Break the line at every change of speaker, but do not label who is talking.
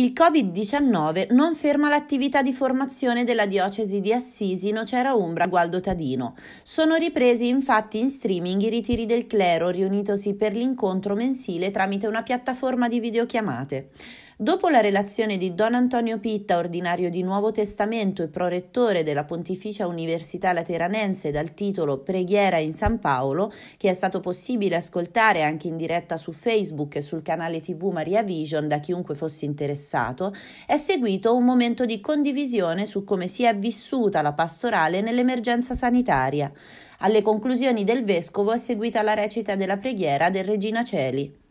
Il Covid-19 non ferma l'attività di formazione della diocesi di Assisi, Nocera Umbra, Gualdo Tadino. Sono ripresi infatti in streaming i ritiri del clero riunitosi per l'incontro mensile tramite una piattaforma di videochiamate. Dopo la relazione di Don Antonio Pitta, ordinario di Nuovo Testamento e prorettore della Pontificia Università Lateranense dal titolo Preghiera in San Paolo, che è stato possibile ascoltare anche in diretta su Facebook e sul canale TV Maria Vision da chiunque fosse interessato, è seguito un momento di condivisione su come si è vissuta la pastorale nell'emergenza sanitaria. Alle conclusioni del vescovo è seguita la recita della preghiera del Regina Celi.